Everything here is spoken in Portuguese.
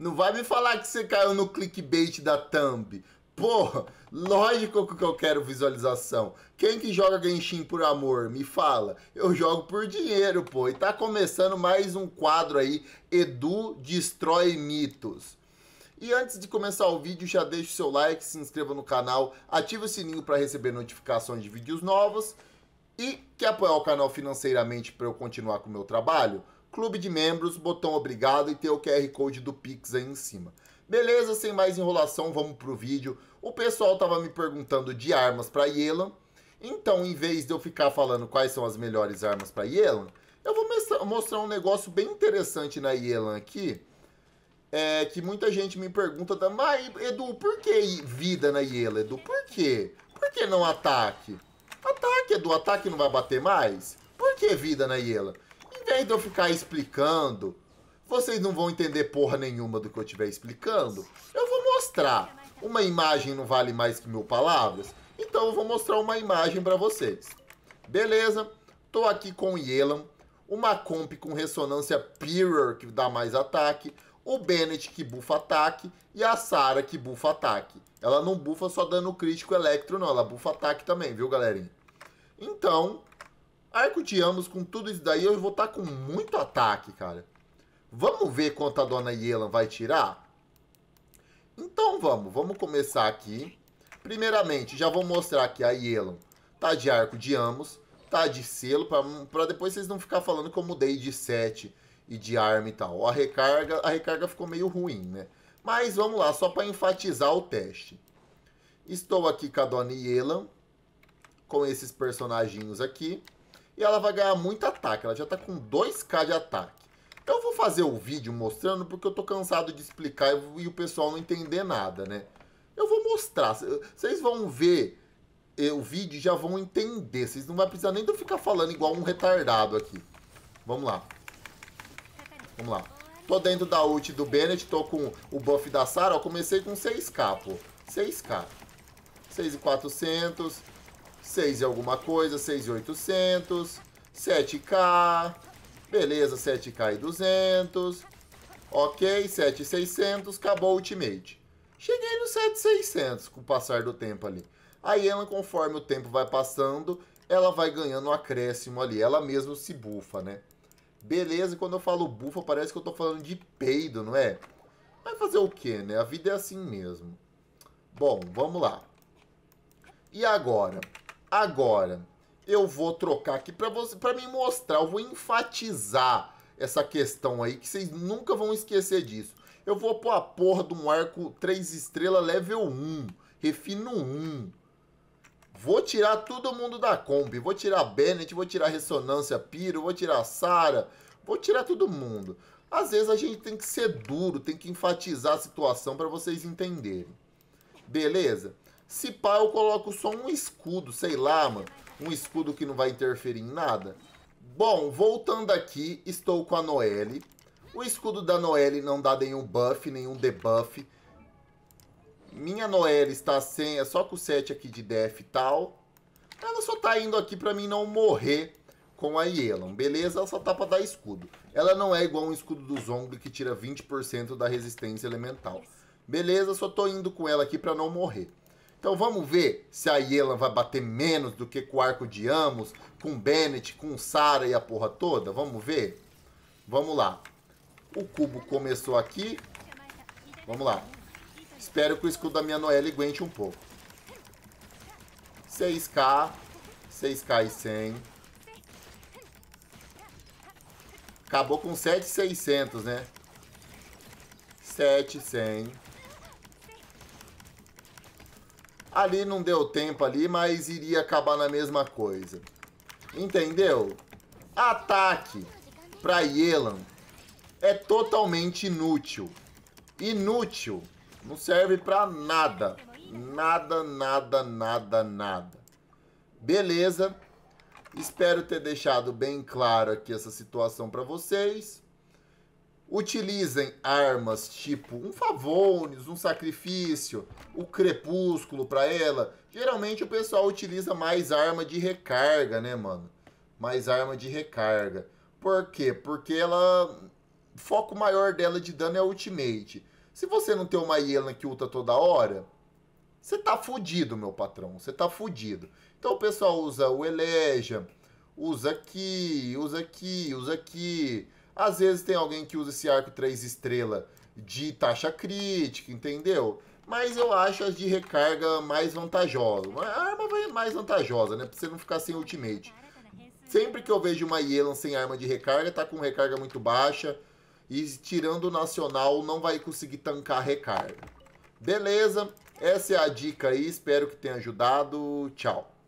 Não vai me falar que você caiu no clickbait da thumb. Porra, lógico que eu quero visualização. Quem que joga Genshin por amor? Me fala. Eu jogo por dinheiro, pô. E tá começando mais um quadro aí, Edu Destrói Mitos. E antes de começar o vídeo, já deixa o seu like, se inscreva no canal, ative o sininho para receber notificações de vídeos novos e quer apoiar o canal financeiramente para eu continuar com o meu trabalho? clube de membros, botão obrigado e ter o QR Code do Pix aí em cima. Beleza, sem mais enrolação, vamos pro vídeo. O pessoal tava me perguntando de armas para Yelan. Então, em vez de eu ficar falando quais são as melhores armas para Yelan, eu vou mostrar um negócio bem interessante na Yelan aqui. É, que muita gente me pergunta, também. mas Edu, por que vida na Yelan, Edu? Por quê? Por que não ataque? Ataque, Edu, ataque não vai bater mais? Por que vida na Yelan? invés de eu ficar explicando, vocês não vão entender porra nenhuma do que eu estiver explicando. Eu vou mostrar. Uma imagem não vale mais que mil palavras, então eu vou mostrar uma imagem para vocês. Beleza? Tô aqui com o Yelan, uma comp com ressonância Pirror que dá mais ataque, o Bennett que bufa ataque e a Sara que bufa ataque. Ela não bufa só dano crítico elétrico, não, ela bufa ataque também, viu galerinha? Então, Arco de ambos com tudo isso daí, eu vou estar tá com muito ataque, cara. Vamos ver quanto a Dona Yelan vai tirar? Então vamos, vamos começar aqui. Primeiramente, já vou mostrar que a Yelan tá de arco de ambos, tá de selo, para depois vocês não ficar falando que eu mudei de 7 e de arma e tal. A recarga, a recarga ficou meio ruim, né? Mas vamos lá, só para enfatizar o teste. Estou aqui com a Dona Yelan, com esses personagens aqui e ela vai ganhar muito ataque. Ela já está com 2k de ataque. Então eu vou fazer o vídeo mostrando, porque eu tô cansado de explicar e o pessoal não entender nada, né? Eu vou mostrar. Vocês vão ver eh, o vídeo e já vão entender. Vocês não vai precisar nem de eu ficar falando igual um retardado aqui. Vamos lá. Vamos lá. Tô dentro da ult do Bennett, tô com o buff da Sarah. Eu comecei com 6k, pô. 6k. 6,400. 6 e alguma coisa, 6,800. 7K. Beleza, 7K e 200. Ok, 7,600. Acabou o Ultimate. Cheguei no 7,600 com o passar do tempo ali. Aí ela, conforme o tempo vai passando, ela vai ganhando um acréscimo ali. Ela mesmo se bufa, né? Beleza, e quando eu falo bufa, parece que eu tô falando de peido, não é? Vai fazer o que, né? A vida é assim mesmo. Bom, vamos lá. E agora? Agora, eu vou trocar aqui para você, para me mostrar, eu vou enfatizar essa questão aí que vocês nunca vão esquecer disso. Eu vou pôr a porra de um arco 3 estrelas level 1, refino 1. Vou tirar todo mundo da Kombi, vou tirar Bennett, vou tirar Ressonância Piro, vou tirar Sara, vou tirar todo mundo. Às vezes a gente tem que ser duro, tem que enfatizar a situação para vocês entenderem. Beleza? Se pá, eu coloco só um escudo, sei lá, mano. Um escudo que não vai interferir em nada. Bom, voltando aqui, estou com a Noelle. O escudo da Noelle não dá nenhum buff, nenhum debuff. Minha Noelle está sem, é só com o 7 aqui de def e tal. Ela só está indo aqui para mim não morrer com a Yelon, beleza? Ela só tá para dar escudo. Ela não é igual um escudo do Zong que tira 20% da resistência elemental. Beleza, só tô indo com ela aqui para não morrer. Então vamos ver se a Yelan vai bater menos do que com o arco de Amos, com Bennett, com Sara e a porra toda. Vamos ver? Vamos lá. O cubo começou aqui. Vamos lá. Espero que o escudo da minha Noelle aguente um pouco. 6k. 6k e 100. Acabou com 7,600, né? 7,100. Ali não deu tempo ali, mas iria acabar na mesma coisa. Entendeu? Ataque para Yelan é totalmente inútil. Inútil. Não serve para nada. Nada, nada, nada, nada. Beleza? Espero ter deixado bem claro aqui essa situação para vocês utilizem armas tipo um Favones, um Sacrifício, o Crepúsculo para ela. Geralmente o pessoal utiliza mais arma de recarga, né, mano? Mais arma de recarga. Por quê? Porque ela... O foco maior dela de dano é ultimate. Se você não tem uma Yelena que ulta toda hora, você tá fudido, meu patrão. Você tá fudido. Então o pessoal usa o Eleja, usa aqui, usa aqui, usa aqui às vezes tem alguém que usa esse arco 3 estrela de taxa crítica, entendeu? Mas eu acho as de recarga mais vantajosa. A arma mais vantajosa, né? Pra você não ficar sem ultimate. Sempre que eu vejo uma Yelan sem arma de recarga, tá com recarga muito baixa. E tirando o Nacional, não vai conseguir tancar a recarga. Beleza? Essa é a dica aí. Espero que tenha ajudado. Tchau.